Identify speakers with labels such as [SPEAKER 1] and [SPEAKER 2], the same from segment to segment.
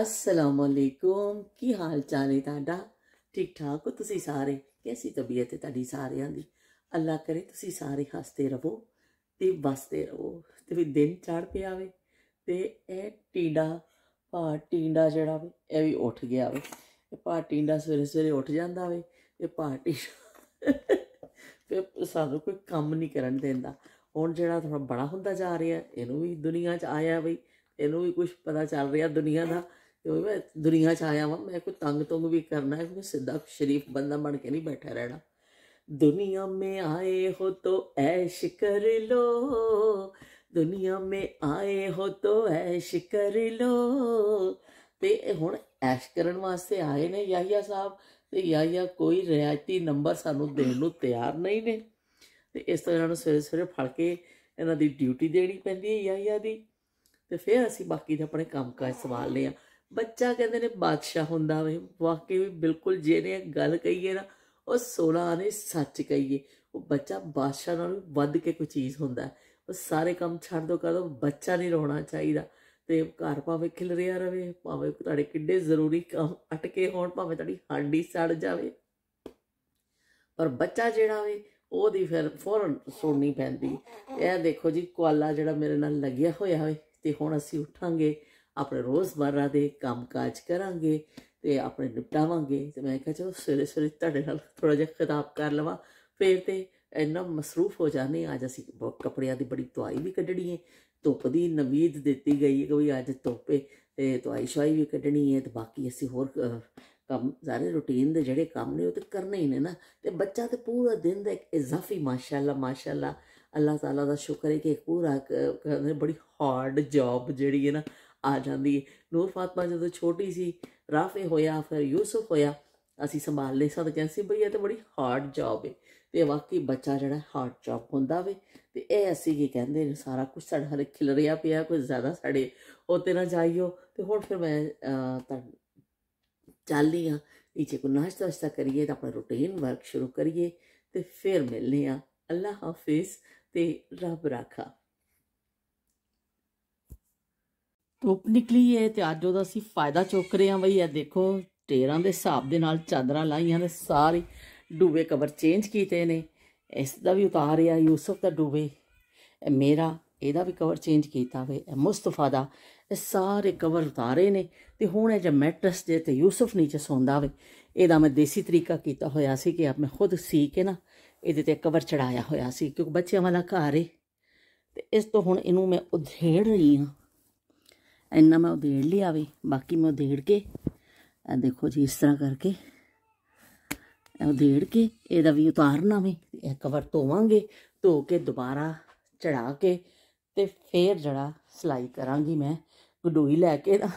[SPEAKER 1] ਅਸਲਾਮੁਅਲੈਕੁਮ ਕੀ ਹਾਲ ਚਾਲ ਹੈ ਤੁਹਾਡਾ ਠੀਕ ਠਾਕ ਹੋ ਤੁਸੀਂ ਸਾਰੇ ਕਿਸੀ ਤਬੀਅਤ ਹੈ ਤੁਹਾਡੀ ਸਾਰਿਆਂ ਦੀ ਅੱਲਾ ਕਰੇ ਤੁਸੀਂ ਸਾਰੇ ਹੱਸਦੇ ਰਹੋ ਤੇ ਵਸਦੇ ਰਹੋ ਤੇ ਵੀ ਦਿਨ ਚੜ ਪਿਆ ਆਵੇ ਤੇ ਇਹ ਟੀਂਡਾ ਪਾ ਟੀਂਡਾ ਜਿਹੜਾ ਵੀ ਇਹ ਵੀ ਉੱਠ ਗਿਆ ਵੇ ਇਹ ਪਾ ਟੀਂਡਾ ਸਵੇਰੇ ਸਵੇਰੇ ਉੱਠ ਜਾਂਦਾ ਵੇ ਇਹ ਪਾਰਟੀ ਤੇ ਸਾਨੂੰ ਕੋਈ ਕੰਮ ਨਹੀਂ ਕਰਨ ਦਿੰਦਾ ਹੁਣ ਜਿਹੜਾ ਥੋੜਾ ਬੜਾ ਹੁੰਦਾ ਜਾ ਰਿਹਾ ਇਹਨੂੰ ਵੀ ਦੁਨੀਆ 'ਚ ਆਇਆ ਬਈ ਇਹਨੂੰ ਵੀ ਕੁਝ ਪਤਾ ਚੱਲ ਰਿਹਾ ਦੁਨੀਆ ਦਾ ਕਿਉਂ ਮੈਂ ਦੁਨੀਆ 'ਚ ਆਇਆ ਵਾਂ ਮੈਂ ਕੋਈ ਤੰਗ ਤੰਗ ਵੀ ਕਰਨਾ ਹੈ ਕੋਈ ਸਿੱਧਾ ਸ਼ਰੀਫ ਬੰਦਾ ਬਣ ਕੇ ਨਹੀਂ ਬੈਠਾ ਰਹਿਣਾ ਦੁਨੀਆ ਮੇ ਆਏ ਹੋ ਤੋ ਐਸ਼ ਕਰ ਲੋ ਦੁਨੀਆ ਮੇ ਆਏ ਹੋ ਤੋ ਐਸ਼ ਕਰ ਲੋ ਤੇ ਹੁਣ ਐਸ਼ ਕਰਨ ਵਾਸਤੇ ਆਏ ਨੇ ਯਾਹੀਆ ਸਾਹਿਬ ਤੇ ਯਾਹੀਆ ਕੋਈ ਰਿਆਇਤੀ ਨੰਬਰ ਸਾਨੂੰ ਦੇਣ ਨੂੰ ਤਿਆਰ ਨਹੀਂ ਨੇ ਤੇ ਇਸ ਤਰ੍ਹਾਂ ਇਹਨਾਂ ਨੂੰ ਸਵੇਰੇ ਸਵੇਰੇ ਫੜ ਕੇ ਇਹਨਾਂ ਦੀ ਡਿਊਟੀ ਦੇਣੀ ਪੈਂਦੀ ਹੈ ਯਾਹੀਆ ਦੀ ਤੇ ਫਿਰ ਅਸੀਂ ਬਾਕੀ ਦੇ ਆਪਣੇ ਕੰਮ ਕਾਜ ਸੰਭਾਲ ਲਿਆ ਬੱਚਾ ਕਹਿੰਦੇ ਨੇ ਬਾਦਸ਼ਾਹ ਹੁੰਦਾ ਵੇ ਵਾਕਈ ਵੀ ਬਿਲਕੁਲ ਜਿਹਨੇ ਗੱਲ ਕਹੀਏ ਨਾ ਉਹ ਸੋਨਾ ਨੇ ਸੱਚ ਕਹੀਏ ਉਹ ਬੱਚਾ ਬਾਦਸ਼ਾਹ ਨਾਲੋਂ ਵੱਧ ਕੇ ਕੋਈ ਚੀਜ਼ ਹੁੰਦਾ ਉਹ ਸਾਰੇ ਕੰਮ ਛੱਡ ਦੋ ਕਰ ਦੋ ਬੱਚਾ ਨਹੀਂ ਰੋਣਾ ਚਾਹੀਦਾ ਤੇ ਘਰ ਭਾਵੇਂ ਖਿਲਰਿਆ ਰਵੇ ਭਾਵੇਂ ਤੁਹਾਡੇ ਕਿੱਡੇ ਜ਼ਰੂਰੀ ਕੰਮ ਅਟਕੇ ਹੋਣ ਭਾਵੇਂ ਤੁਹਾਡੀ ਹਾਂਡੀ ਸੜ ਜਾਵੇ ਪਰ ਬੱਚਾ ਜਿਹੜਾ ਵੇ ਉਹਦੀ ਫਿਰ ਫੌਰਨ ਸੁਣਨੀ ਪੈਂਦੀ ਇਹ ਦੇਖੋ ਜੀ ਕੁਆਲਾ ਜਿਹੜਾ ਮੇਰੇ ਨਾਲ ਲੱਗਿਆ ਹੋਇਆ ਹੋਵੇ ਤੇ ਹੁਣ ਅਸੀਂ ਉਠਾਂਗੇ ਆਪਣੇ ਮਰਰਾ ਦੇ ਕੰਮਕਾਜ ਕਰਾਂਗੇ ਤੇ ਆਪਣੇ ਨਿਪਟਾਵਾਂਗੇ ਤੇ ਮੈਂ ਕਿਹਾ ਚਲੋ ਸਵੇਰੇ ਸਵੇਰੇ ਤੁਹਾਡੇ ਨਾਲ ਪ੍ਰੋਜੈਕਟ ਖਤਮ ਕਰ ਲਵਾਂ ਫੇਰ ਤੇ ਇੰਨਾ ਮਸਰੂਫ ਹੋ ਜਾਣੇ ਅੱਜ ਅਸੀਂ ਕੱਪੜਿਆਂ ਦੀ ਬੜੀ ਧੁਆਈ ਵੀ ਕੱਢਣੀ ਹੈ ਧੁੱਪ ਦੀ ਨਵੀਦ ਦਿੱਤੀ ਗਈ ਹੈ ਕਿ ਵੀ ਅੱਜ ਧੁੱਪੇ ਤੇ ਧੁਆਈ ਸ਼ਾਈ ਵੀ ਕੱਢਣੀ ਹੈ ਤੇ ਬਾਕੀ ਅਸੀਂ ਹੋਰ ਕੰਮ ਜ਼ਾਰੇ ਰੁਟੀਨ ਦੇ ਜਿਹੜੇ ਕੰਮ ਨੇ ਉਹ ਤੇ ਕਰਨੇ ਹੀ ਨੇ ਨਾ ਤੇ ਬੱਚਾ ਤੇ ਪੂਰਾ ਦਿਨ ਦਾ ਇੱਕ ਇਜ਼ਾਫੀ ਮਾਸ਼ਾਅੱਲਾ ਮਾਸ਼ਾਅੱਲਾ ਅੱਲਾਹ ਤਾਲਾ ਦਾ ਸ਼ੁਕਰ ਹੈ ਕਿ ਪੂਰਾ ਬੜੀ ਹਾਰਡ ਜੌਬ ਜਿਹੜੀ ਹੈ ਨਾ ਆ ਜਾਂਦੀ ਹੈ ਨੂਰ ਫਾਤਮਾ ਜਦੋਂ ਛੋਟੀ ਸੀ ਰਾਫੇ ਹੋਇਆ ਫਿਰ ਯੂਸਫ ਹੋਇਆ ਅਸੀਂ ਸੰਭਾਲ ਲੈ ਸਕਦੇ ਸੀ ਬਈ ਇਹ ਤਾਂ ਬੜੀ ਹਾਰਡ ਜੌਬ ਹੈ ਤੇ ਵਾਕਈ ਬੱਚਾ ਜਿਹੜਾ ਹਾਰਡ ਜੌਬ ਹੁੰਦਾ ਵੇ ਤੇ ਇਹ ਅਸੀਂ ਕੀ ਕਹਿੰਦੇ ਨੇ ਸਾਰਾ ਕੁਝ ਸਾਡੇ ਹਰੇ ਖਿਲ ਰਿਹਾ ਪਿਆ ਕੋਈ ਜ਼ਿਆਦਾ ਸਾਡੇ ਉਤੇ ਨਾ ਜਾਈਓ ਤੇ ਹੁਣ ਫਿਰ ਮੈਂ ਤਾਂ ਚੱਲਦੀ ਆ ਇੱਥੇ ਕੋ ਨਾਸ਼ਤਾ ਵਾਸ਼ਤਾ ਕਰੀਏ ਤਾਂ ਆਪਣਾ ਰੁਟੀਨ ਵਰਕ ਸ਼ੁਰੂ ਕਰੀਏ ਤੇ ਫਿਰ ਮਿਲਨੇ ਆ ਅੱਲਾ ਹਾਫਿਜ਼ ਤੇ ਰੱਬ ਰਾਖਾ ਧੁੱਪ ਨਿਕਲੀ ਏ ਤੇ ਅੱਜ ਉਹਦਾ ਅਸੀਂ ਫਾਇਦਾ ਚੁੱਕ ਰਹੇ ਆ ਬਈ ਇਹ ਦੇਖੋ ਟੇਰਾਂ ਦੇ ਹਿਸਾਬ ਦੇ ਨਾਲ ਚਾਦਰਾਂ ਲਾਈਆਂ ਨੇ ਸਾਰੀ ਡੂਬੇ ਕਵਰ ਚੇਂਜ ਕੀਤੇ ਨੇ ਇਸ ਦਾ ਵੀ ਉਤਾਰਿਆ ਯੂਸਫ ਦਾ ਡੂਬੇ ਮੇਰਾ ਇਹਦਾ ਵੀ ਕਵਰ ਚੇਂਜ ਕੀਤਾ ਵੇ ਮੁਸਤਫਾ ਦਾ ਇਹ ਸਾਰੇ ਕਵਰ ਉਤਾਰੇ ਨੇ ਤੇ ਹੁਣ ਇਹ ਜੇ ਮੈਟਰਸ ਦੇ ਤੇ ਯੂਸਫ ਨੀਚੇ ਸੌਂਦਾ ਵੇ ਇਹਦਾ ਮੈਂ ਦੇਸੀ ਤਰੀਕਾ ਕੀਤਾ ਹੋਇਆ ਸੀ ਕਿ ਆਪ ਮੈਂ ਖੁਦ ਸੀ ਕੇ ਨਾ ਇਹਦੇ ਤੇ ਕਵਰ ਚੜਾਇਆ ਹੋਇਆ ਸੀ ਕਿਉਂਕਿ ਬੱਚਿਆਂ ਵਾਲਾ ਘਰ ਏ ਤੇ ਇਸ ਤੋਂ ਹੁਣ ਇਹਨੂੰ ਮੈਂ ਉਧੇੜ ਰਹੀ ਹਾਂ ਇੰਨਾ ਮੈਂ ਉਧੇੜ ਲਿਆ ਵੇ ਬਾਕੀ ਮੈਂ ਉਧੇੜ ਕੇ ਇਹ ਦੇਖੋ ਜੀ ਇਸ ਤਰ੍ਹਾਂ ਕਰਕੇ ਇਹ ਉਧੇੜ ਕੇ ਇਹਦਾ ਵੀ ਉਤਾਰਨਾ ਵੇ ਇੱਕ ਵਾਰ ਧੋਵਾਂਗੇ ਧੋ ਕੇ ਦੁਬਾਰਾ ਚੜਾ ਕੇ ਤੇ ਫੇਰ ਜੜਾ ਸਲਾਈ ਕਰਾਂਗੀ ਮੈਂ ਗਡੋਈ ਲੈ ਕੇ ਦਾ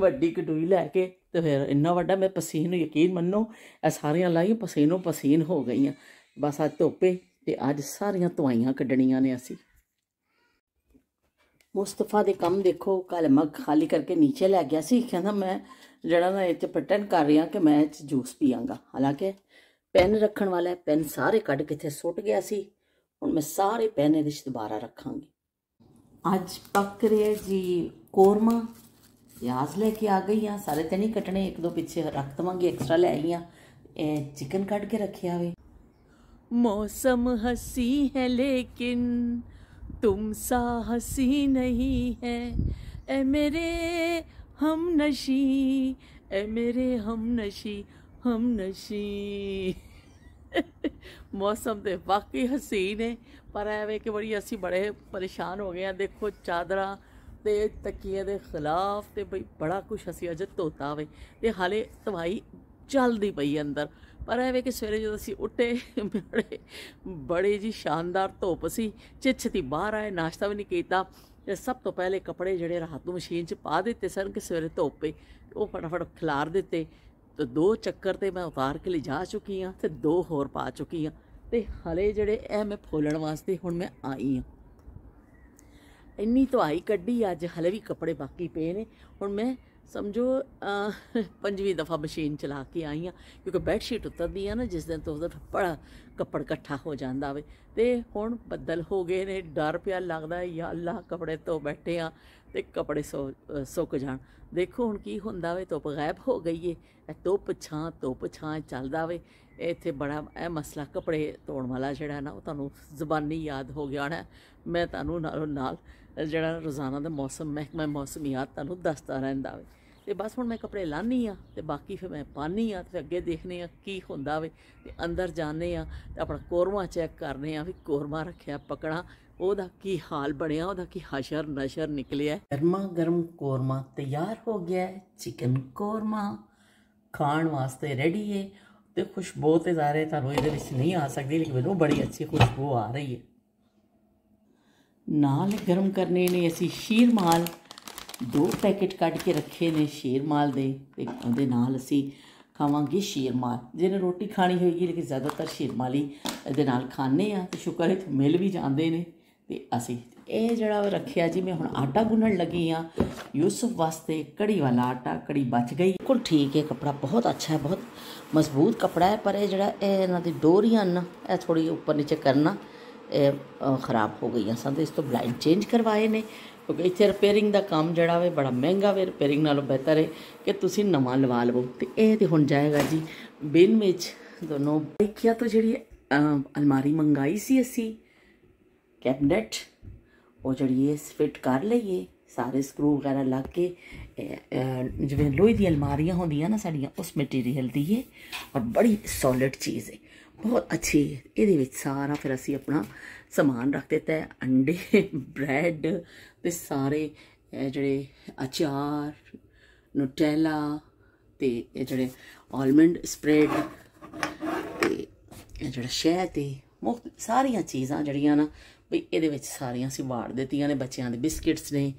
[SPEAKER 1] ਵੱਡੀ ਗਡੋਈ ਲੈ ਕੇ ਤੇ ਫਿਰ ਇੰਨਾ ਵੱਡਾ ਮੈਂ ਪਸੀਨ ਯਕੀਨ ਮੰਨੋ ਇਹ ਸਾਰੀਆਂ ਲਾਈ ਪਸੀਨੋਂ ਪਸੀਨ ਹੋ ਗਈਆਂ ਬਸ ਅੱਜ ਧੋਪੇ ਤੇ ਅੱਜ ਸਾਰੀਆਂ ਧੁਆਈਆਂ ਕੱਢਣੀਆਂ ਨੇ ਅਸੀਂ ਮੁਸਤਫਾ ਦੇ ਕੰਮ ਦੇਖੋ ਕੱਲ ਮੱਗ ਖਾਲੀ ਕਰਕੇ ਨੀਚੇ ਲੈ ਗਿਆ ਸੀ ਕਹਿੰਦਾ ਮੈਂ ਜਿਹੜਾ ਨਾ ਇਹ ਤੇ ਪ੍ਰਟੈਂਡ ਕਰ ਰਿਹਾ ਕਿ ਮੈਂ ਜੂਸ ਪੀਵਾਂਗਾ ਹਾਲਾਂਕਿ ਪੈਨ ਰੱਖਣ ਵਾਲਾ ਪੈਨ ਸਾਰੇ ਕੱਢ ਕੇ ਇੱਥੇ ਸੁੱਟ ਗਿਆ ਸੀ ਹੁਣ ਮੈਂ ਸਾਰੇ ਪੈਨ ਇਹਦੇ ਦੁਬਾਰਾ ਰੱਖਾਂਗੀ ਅੱਜ ਪੱਕ ਰਿਹਾ ਜੀ ਕੋਰਮਾ ਪਿਆਜ਼ ਲੈ ਕੇ ਆ ਗਈ ਆ ਸਾਰੇ ਤੇ ਨਹੀਂ ਕੱਟਣੇ ਇੱਕ ਦੋ ਪਿੱਛੇ ਰੱਖ ਦਵਾਂਗੀ ਐਕਸਟਰਾ ਲੈ ਆਈ ਆ ਇਹ ਚਿਕਨ ਕੱਢ ਕੇ ਰੱਖਿਆ ਵੇ ਮੌਸਮ ਹਸੀ ਹੈ ਲੇਕਿਨ তুম સાહસી નહીં હે એ میرے ہمનશી એ میرے ہمનશી ہمનશી मोस्ट ऑफ द વાકી હસિન હે પર એ વે કે બડી અસી બડે પરેશાન હો ગયા દેખો ચાદરા تے تکیاں دے خلاف تے ભઈ بڑا کچھ અસી અજત હોતા વે تے ਹਲੇ ਸੁਵਾਈ چل دی ਪਈ اندر ਪਰ ਐਵੇਂ ਕਿ ਸਵੇਰੇ ਜਦੋਂ ਅਸੀਂ ਉੱਠੇ ਬੜੇ ਬੜੇ ਜੀ ਸ਼ਾਨਦਾਰ ਧੁੱਪ ਸੀ ਚਿੱਛਤੀ ਬਾਹਰ ਆਏ ਨਾਸ਼ਤਾ ਵੀ ਨਹੀਂ ਕੀਤਾ ਤੇ ਸਭ ਤੋਂ ਪਹਿਲੇ ਕੱਪੜੇ ਜਿਹੜੇ ਰਾਤ ਨੂੰ ਮਸ਼ੀਨ 'ਚ ਪਾ ਦਿੱਤੇ ਸਨ ਕਿ ਸਵੇਰੇ ਧੁੱਪ ਉਹ ਫਟਾਫਟ ਖਿਲਾਰ ਦਿੱਤੇ ਤੇ ਦੋ ਚੱਕਰ ਤੇ ਮੈਂ ਉਤਾਰ ਕੇ ਜਾ ਚੁੱਕੀ ਹਾਂ ਤੇ ਦੋ ਹੋਰ ਪਾ ਚੁੱਕੀ ਹਾਂ ਤੇ ਹਲੇ ਜਿਹੜੇ ਇਹ ਮੈਂ ਫੋਲਣ ਵਾਸਤੇ ਹੁਣ ਮੈਂ ਆਈ ਹਾਂ ਇੰਨੀ ਆਈ ਕੱਢੀ ਅੱਜ ਹਲੇ ਵੀ ਕੱਪੜੇ ਬਾਕੀ ਪਏ ਨੇ ਹੁਣ ਮੈਂ ਸਮਝੋ ਪੰਜਵੀਂ ਦਫਾ ਮਸ਼ੀਨ ਚਲਾ ਕੇ ਆਈ ਆ ਕਿਉਂਕਿ ਬੈੱਡ ਸ਼ੀਟ ਉਤਰਦੀ ਆ ਨਾ ਜਿਸ ਦਿਨ ਤੋਂ ਉਹਦਾ ਬੜਾ ਕੱਪੜ ਇਕੱਠਾ ਹੋ ਜਾਂਦਾ ਵੇ ਤੇ ਹੁਣ ਬੱਦਲ ਹੋ ਗਏ ਨੇ ਡਰ ਪਿਆ ਲੱਗਦਾ ਹੈ ਯਾ ਅੱਲਾ ਕਪੜੇ ਤੋਂ ਬੈਠੇ ਆ ਤੇ ਕਪੜੇ ਸੁੱਕ ਜਾਣ ਦੇਖੋ ਹੁਣ ਕੀ ਹੁੰਦਾ ਵੇ ਧੁੱਪ ਗਾਇਬ ਹੋ ਗਈ ਏ ਇਹ ਧੁੱਪ ਛਾਂ ਧੁੱਪ ਛਾਂ ਚੱਲਦਾ ਵੇ ਇੱਥੇ ਬੜਾ ਇਹ ਮਸਲਾ ਕਪੜੇ ਧੋਣ ਵਾਲਾ ਜਿਹੜਾ ਨਾ ਉਹ ਤੁਹਾਨੂੰ ਜ਼ਬਾਨੀ ਯਾਦ ਹੋ ਗਿਆ ਨਾ ਮੈਂ ਤੁਹਾਨੂੰ ਨਾਲ ਨਾਲ ਜਿਹੜਾ ਰੋਜ਼ਾਨਾ ਦਾ ਮੌਸਮ ਮਹਿਕਮਾ ਮੌਸਮੀਆਤ ਤੁਹਾਨੂੰ ਦੱਸਦਾ ਰਹਿੰਦਾ ਵੇ ਤੇ ਬਸ ਹੁਣ ਮੈਂ ਕੱਪੜੇ ਲਾਨੀ ਆ ਤੇ ਬਾਕੀ ਫਿਰ ਮੈਂ ਪਾਨੀ ਆ ਤੇ ਅੱਗੇ ਦੇਖਨੇ ਆ ਕੀ ਹੁੰਦਾ ਵੇ ਤੇ ਅੰਦਰ ਜਾਣੇ ਆ ਤੇ ਆਪਣਾ ਕੋਰਮਾ ਚੈੱਕ ਕਰਨੇ ਆ ਵੀ ਕੋਰਮਾ ਰੱਖਿਆ ਪਕੜਾ ਉਹਦਾ ਕੀ ਹਾਲ ਬਣਿਆ ਉਹਦਾ ਕੀ ਹਸ਼ਰ ਨਸ਼ਰ ਨਿਕਲਿਆ ਗਰਮਾ ਗਰਮ ਕੋਰਮਾ ਤਿਆਰ ਹੋ ਗਿਆ ਚਿਕਨ ਕੋਰਮਾ ਖਾਣ ਵਾਸਤੇ ਰੈਡੀ ਹੈ ਤੇ ਖੁਸ਼ਬੂ ਤੇ ਜ਼ਾਰੇ ਤੁਹਾਨੂੰ ਇਹਦੇ ਵਿੱਚ ਨਹੀਂ ਆ ਸਕਦੀ ਲੇਕਿਨ ਉਹ ਬੜੀ ਅੱਛੀ ਖੁਸ਼ਬੂ ਆ ਰਹੀ ਹੈ ਨਾਲ ਗਰਮ ਕਰਨੇ ਨੇ ਅਸੀਂ ਸ਼ੀਰ ਮਾਲ ਦੋ ਪੈਕੇਟ ਕੱਢ ਕੇ ਰੱਖੇ ਨੇ ਸ਼ੇਰਮਾਲ ਦੇ ਤੇ ਉਹਦੇ ਨਾਲ ਅਸੀਂ ਖਾਵਾਂਗੇ ਸ਼ੇਰਮਾਲ ਜਿਹਨੇ ਰੋਟੀ ਖਾਣੀ ਹੋਏਗੀ ਲੇਕਿਨ ਜ਼ਿਆਦਾਤਰ ਸ਼ੇਰਮਾਲੀ ਦੇ ਨਾਲ ਖਾਣੇ ਆ ਤੇ ਸ਼ੁਕਰ ਹੈ ਮਿਲ ਵੀ ਜਾਂਦੇ ਨੇ ਤੇ ਅਸੀਂ ਇਹ ਜਿਹੜਾ ਰੱਖਿਆ ਜੀ ਮੈਂ ਹੁਣ ਆਟਾ ਗੁੰਨਣ ਲੱਗੀ ਆ ਯੂਸਫ ਵਾਸਤੇ ਕੜੀ ਵਾਲਾ ਆਟਾ ਕੜੀ ਬਚ ਗਈ ਬਿਲਕੁਲ ਠੀਕ ਹੈ ਕਪੜਾ ਬਹੁਤ ਅੱਛਾ ਹੈ ਬਹੁਤ ਮਜ਼ਬੂਤ ਕਪੜਾ ਹੈ ਪਰ ਇਹ ਜਿਹੜਾ ਇਹ ਇਹਨਾਂ ਦੀ ਡੋਰੀਆਂ ਨਾ ਇਹ ਥੋੜੀ ਉੱਪਰ ਨੀਚੇ ਕਰਨਾ ਇਹ ਖਰਾਬ ਹੋ ਗਈਆਂ ਸਾਡੇ ਇਸ ਤੋਂ ਬਲਾਈਂਡ ਚੇਂਜ ਕਰਵਾਏ ਨੇ ਕਿਉਂਕਿ ਇੱਥੇ ਰਿਪੇਅਰਿੰਗ ਦਾ ਕੰਮ ਜਿਹੜਾ ਵੇ ਬੜਾ ਮਹਿੰਗਾ ਵੇ ਰਿਪੇਅਰਿੰਗ ਨਾਲੋਂ ਬਿਹਤਰ ਹੈ ਕਿ ਤੁਸੀਂ ਨਵਾਂ ਲਵਾ ਲਵੋ ਤੇ ਇਹ ਤੇ ਹੁਣ ਜਾਏਗਾ ਜੀ ਬਿਨ ਵਿੱਚ ਦੋਨੋਂ ਦੇਖਿਆ ਤਾਂ ਜਿਹੜੀ ਅਲਮਾਰੀ ਮੰਗਾਈ ਸੀ ਅਸੀਂ ਕੈਬਨਟ ਉਹ ਜਿਹੜੀ ਇਸ ਫਿਟ ਕਰ ਲਈਏ ਸਾਰੇ ਸਕਰੂ ਵਗੈਰਾ ਲੱਗ ਕੇ ਜਿਵੇਂ ਲੋਹੇ ਦੀ ਅਲਮਾਰੀਆਂ ਹੁੰਦੀਆਂ ਨਾ ਸਾਡੀਆਂ ਉਸ ਮਟੀਰੀਅਲ ਦੀ ਹੈ ਔਰ ਬੜੀ ਸੋਲਿਡ ਚੀਜ਼ ਹੈ ਬਹੁਤ ਅੱਛੀ ਹੈ ਇਹਦੇ ਵਿੱਚ ਸਾਰਾ ਫਿਰ ਅਸੀਂ ਆਪਣਾ ਸਮਾਨ ਰੱਖ ਦਿੱਤਾ ਹੈ ਅੰਡੇ ਬ੍ਰੈਡ ਤੇ ਸਾਰੇ ਜਿਹੜੇ ਅਚਾਰ ਨੂਟੈਲਾ ਤੇ ਇਹ ਜਿਹੜੇ ਆਲਮੰਡ ਸਪਰੈਡ ਤੇ ਇਹ ਜਿਹੜਾ ਸ਼ਹਿਦ ਤੇ ਮੁਖ ਸਾਰੀਆਂ ਚੀਜ਼ਾਂ ਜਿਹੜੀਆਂ ਨਾ ਵੀ ਇਹਦੇ ਵਿੱਚ ਸਾਰੀਆਂ ਅਸੀਂ ਵਾੜ ਦਿੱਤੀਆਂ ਨੇ ਬੱਚਿਆਂ ਦੇ ਬਿਸਕਿਟਸ ਨੇ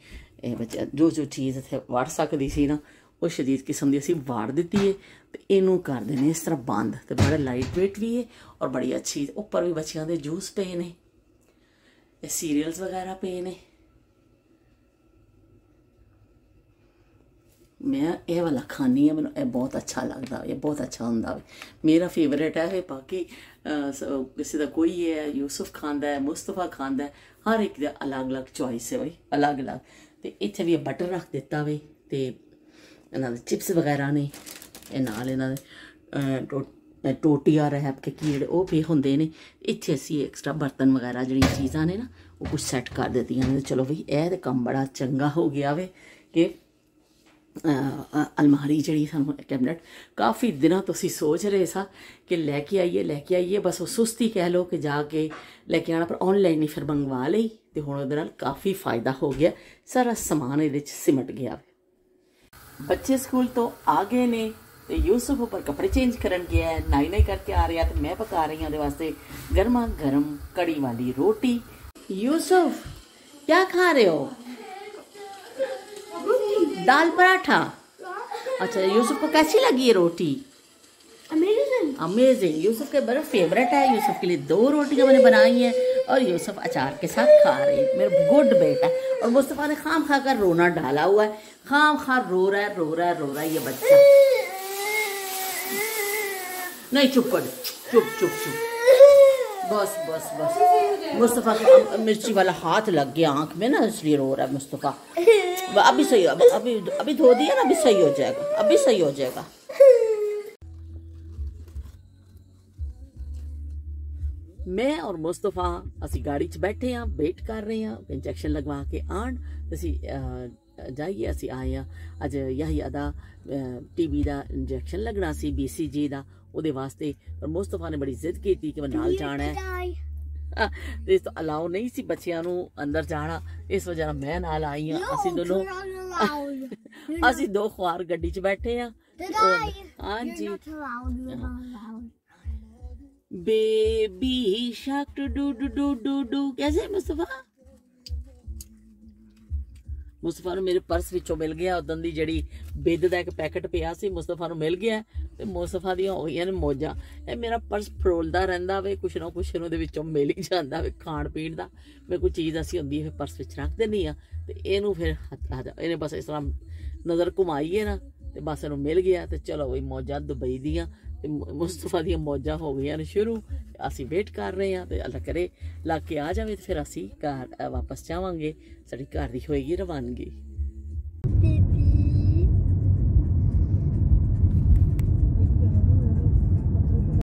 [SPEAKER 1] ਇਹ ਬੱਚਾ ਜੋ ਜੋ ਚੀਜ਼ ਇੱਥੇ ਵਾੜ ਸਕਦੀ ਸੀ ਨਾ ਉਹ ਸ਼ਰੀਰ ਕਿਸਮ ਦੀ ਅਸੀਂ ਵਾੜ ਦਿੱਤੀ ਹੈ ਤੇ ਇਹਨੂੰ ਕਰ ਦੇਣੇ ਇਸ ਤਰ੍ਹਾਂ ਬੰਦ ਤੇ ਬੜਾ ਲਾਈਟ weight ਵੀ ਹੈ ਔਰ ਬੜੀ ਅੱਛੀ ਉੱਪਰ ਵੀ ਬੱਚਿਆਂ ਦੇ ਜੂਸ ਪਏ ਨੇ ਇਹ ਸੀਰੀਅਲਸ ਵਗੈਰਾ ਪਏ ਨੇ ਮੈਂ ਇਹ ਵਾਲਾ ਖਾਣੀ ਹੈ ਮੈਨੂੰ ਇਹ ਬਹੁਤ ਅੱਛਾ ਲੱਗਦਾ ਇਹ ਬਹੁਤ ਅੱਛਾ ਹੁੰਦਾ ਮੇਰਾ ਫੇਵਰਿਟ ਹੈ ਇਹ ਬਾਕੀ ਕਿਸੇ ਦਾ ਕੋਈ ਹੈ ਯੂਸਫ ਖਾਨ ਦਾ ਹੈ ਮੁਸਤਫਾ ਖਾਨ ਦਾ ਹਰ ਇੱਕ ਦਾ ਅਲੱਗ-ਅਲੱਗ ਚੋਇਸ ਹੈ ਬਈ ਅਲੱਗ-ਅਲੱਗ ਤੇ ਇੱਥੇ ਵੀ ਬਟਰ ਰੱਖ ਦਿੱਤਾ ਵੇ ਤੇ ਇਹਨਾਂ ਦੇ ਚਿਪਸ ਵਗੈਰਾ ਨੇ ਇਹ ਨਾਲ ਇਹਨਾਂ ਦੇ ਟੋਟੀਆਂ ਰਹਿਬ ਕੇ ਕੀੜੇ ਉਹ ਵੀ ਹੁੰਦੇ ਨੇ ਇੱਥੇ ਅਸੀਂ ਐਕਸਟਰਾ ਬਰਤਨ ਵਗੈਰਾ ਜਿਹੜੀਆਂ ਚੀਜ਼ਾਂ ਨੇ ਨਾ ਉਹ ਕੁਝ ਸੈੱਟ ਕਰ ਦਿੱਤੀਆਂ ਨੇ ਚਲੋ ਵੀ ਇਹ ਤੇ ਕੰਮ ਬੜਾ ਚੰਗਾ ਹੋ ਗਿਆ ਵੇ ਕਿ ਅਲਮਾਰੀ ਜਿਹੜੀ ਸਾਨੂੰ ਕੈਬਨਟ ਕਾਫੀ ਦਿਨਾਂ ਤੋਂ ਅਸੀਂ ਸੋਚ ਰਹੇ ਸਾਂ ਕਿ ਲੈ ਕੇ ਆਈਏ ਲੈ ਕੇ ਆਈਏ ਬਸ ਉਹ ਸੁਸਤੀ ਕਹਿ ਲੋ ਕਿ ਜਾ ਕੇ ਲੈ ਕੇ ਆਣਾ ਪਰ ਆਨਲਾਈਨ ਹੀ ਫਿਰ ਮੰਗਵਾ ਲਈ ਤੇ ਹੁਣ ਉਹਦੇ ਨਾਲ ਕਾਫੀ ਫਾਇਦਾ ਹੋ ਗਿਆ ਸਾਰਾ ਸਮਾਨ ਇਹਦੇ ਵਿੱਚ ਸਿਮਟ ਗਿਆ बच्चे स्कूल तो आ गए ने ਤੇ ਯੂਸਫ ਉੱਪਰ ਕੱਪੜੇ ਚੇਂਜ ਕਰਨ ਗਿਆ ਹੈ ਨਾਈ ਨਾਈ ਕਰਕੇ ਆ ਰਿਹਾ ਤੇ ਮੈਂ ਪਕਾ ਰਹੀ ਹਾਂ ਉਹਦੇ ਵਾਸਤੇ ਗਰਮਾ ਗਰਮ ਕੜੀ ਵਾਲੀ ਰੋਟੀ ਯੂਸਫ ਕੀ ਖਾ ਰਹੇ ਹੋ दाल पराठा अच्छा यूसुफ को कैसी लगी ये रोटी अमेजिंग अमेजिंग यूसुफ के बड़ा फेवरेट है यूसुफ के लिए दो रोटियां मैंने बनाई हैं और यूसुफ अचार के साथ खा रहे हैं मेरा गुड बेटा और मुस्तफ़ा ने खाम खा कर रोना डाला हुआ है खाम खा रो रहा है रो रहा है रो रहा है ये बच्चा नहीं चुप कर चुप चुप चुप बस बस बस मुस्तफ़ा मिर्ची वाला हाथ लग गया आंख में ना इसलिए रो रहा है मुस्तफ़ा अभी सही अभी अभी धो दिया ना अभी सही हो जाएगा अभी सही हो जाएगा ਮੈਂ ਔਰ ਮੁਸਤਫਾ ਅਸੀਂ ਗਾੜੀ 'ਚ ਬੈਠੇ ਆ ਵੇਟ ਕਰ ਰਹੇ ਆ ਇੰਜੈਕਸ਼ਨ ਲਗਵਾ ਕੇ ਆਣ ਅਸੀਂ ਜਾਈਏ ਅਸੀਂ ਆਏ ਆ ਅੱਜ ਯਹੀ ਅਦਾ ਟੀਬੀ ਦਾ ਇੰਜੈਕਸ਼ਨ ਲਗਣਾ ਸੀ ਬੀਸੀਜੀ ਦਾ ਉਹਦੇ ਵਾਸਤੇ ਪਰ ਮੁਸਤਫਾ ਨੇ ਬੜੀ ਜ਼ਿੱਦ ਕੀਤੀ ਕਿ ਮੈਂ ਨਾਲ ਜਾਣਾ ਹੈ ਇਸ ਤੋਂ ਅਲਾਉ ਨਹੀਂ ਸੀ ਬੱਚਿਆਂ ਨੂੰ ਅੰਦਰ ਜਾਣਾ ਇਸ ਵਜ੍ਹਾ ਨਾਲ ਮੈਂ ਨਾਲ ਆਈ ਆ ਅਸੀਂ ਦੋਨੋਂ ਅਸੀਂ ਦੋ ਖਵਾਰ ਗੱਡੀ 'ਚ ਬੈਠੇ ਆ ਹਾਂਜੀ baby shark doo doo doo doo doo कैसे मुस्तफा ਮੁਸਤਫਾ ਨੂੰ ਮੇਰੇ ਪਰਸ ਵਿੱਚੋਂ ਮਿਲ ਗਿਆ ਉਦੋਂ ਦੀ ਜਿਹੜੀ ਬਿੱਦ ਦਾ ਇੱਕ ਪੈਕਟ ਪਿਆ ਸੀ ਮੁਸਤਫਾ ਨੂੰ ਮਿਲ ਗਿਆ ਤੇ ਮੁਸਤਫਾ ਦੀਆਂ ਹੋਈਆਂ ਨੇ ਮੋਜਾਂ ਇਹ ਮੇਰਾ ਪਰਸ ਫਰੋਲਦਾ ਰਹਿੰਦਾ ਵੇ ਕੁਛ ਨਾ ਕੁਛ ਇਹਨੂੰ ਵਿੱਚੋਂ ਮਿਲ ਹੀ ਜਾਂਦਾ ਵੇ ਖਾਣ ਪੀਣ ਦਾ ਮੈਂ ਕੋਈ ਚੀਜ਼ ਅਸੀਂ ਹੁੰਦੀ ਹੈ ਪਰਸ ਵਿੱਚ ਰੱਖ ਦਿੰਨੀ ਆ ਤੇ ਇਹਨੂੰ ਫਿਰ ਹੱਥ ਆ ਇਹਨੇ ਬਸ ਇਸ ਤਰ੍ਹਾਂ ਨਜ਼ਰ ਘੁਮਾਈ ਹੈ ਨਾ ਤੇ ਬਸ ਇਹਨੂੰ ਮਿਲ ਗਿਆ ਤੇ ਚਲੋ ਵੀ ਮੋਜਾਂ ਦੁਬਈ ਦੀਆਂ ਤੇ ਮੁਸਤਫਾ ਦੀਆਂ ਮੌਜਾਂ ਹੋ ਗਈਆਂ ਨੇ ਸ਼ੁਰੂ ਅਸੀਂ ਵੇਟ ਕਰ ਰਹੇ ਹਾਂ ਤੇ ਅੱਲਾ ਕਰੇ ਲਾ ਕੇ ਆ ਜਾਵੇ ਤੇ ਫਿਰ ਅਸੀਂ ਘਰ ਵਾਪਸ ਜਾਵਾਂਗੇ ਸਾਡੀ ਘਰ ਦੀ ਹੋਏਗੀ ਰਵਾਨਗੀ